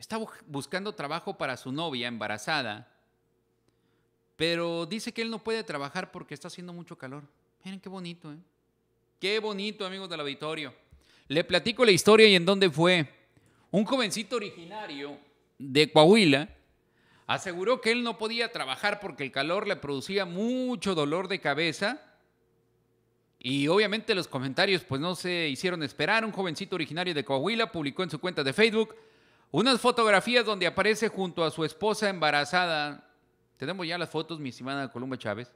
está buscando trabajo para su novia embarazada, pero dice que él no puede trabajar porque está haciendo mucho calor. Miren qué bonito, ¿eh? Qué bonito, amigos del auditorio. Le platico la historia y en dónde fue. Un jovencito originario de Coahuila aseguró que él no podía trabajar porque el calor le producía mucho dolor de cabeza y obviamente los comentarios pues no se hicieron esperar. Un jovencito originario de Coahuila publicó en su cuenta de Facebook, unas fotografías donde aparece junto a su esposa embarazada. Tenemos ya las fotos, mi estimada Columba Chávez.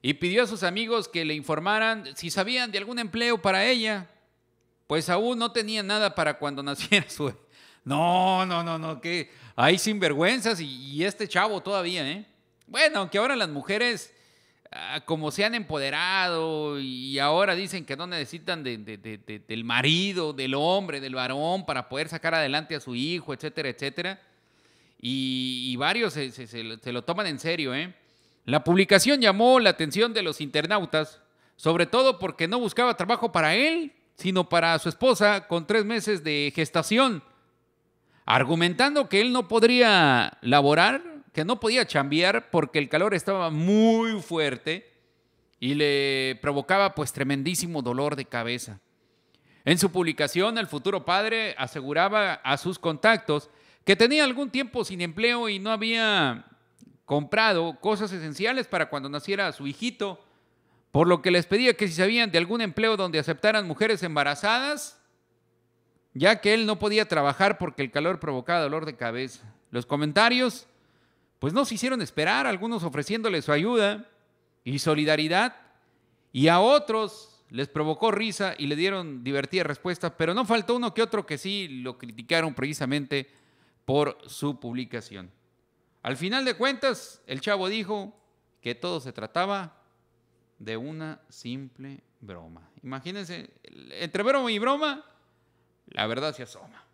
Y pidió a sus amigos que le informaran si sabían de algún empleo para ella. Pues aún no tenía nada para cuando naciera su. No, no, no, no, que hay sinvergüenzas y, y este chavo todavía, ¿eh? Bueno, aunque ahora las mujeres Ah, como se han empoderado y ahora dicen que no necesitan del marido, del hombre, del varón para poder sacar adelante a su hijo, etcétera, etcétera. Y, varios se, lo toman en serio. ¿eh? La publicación llamó la atención de los internautas, sobre todo porque no buscaba trabajo para él, sino para su esposa con tres meses de gestación, argumentando que él no podría laborar que no podía chambear porque el calor estaba muy fuerte y le provocaba pues tremendísimo dolor de cabeza. En su publicación, el futuro padre aseguraba a sus contactos que tenía algún tiempo sin empleo y no había comprado cosas esenciales para cuando naciera su hijito, por lo que les pedía que si sabían de algún empleo donde aceptaran mujeres embarazadas, ya que él no podía trabajar porque el calor provocaba dolor de cabeza. Los comentarios pues no se hicieron esperar, algunos ofreciéndole su ayuda y solidaridad, y a otros les provocó risa y le dieron divertidas respuestas, pero no faltó uno que otro que sí lo criticaron precisamente por su publicación. Al final de cuentas, el chavo dijo que todo se trataba de una simple broma. Imagínense, entre broma y broma, la verdad se asoma.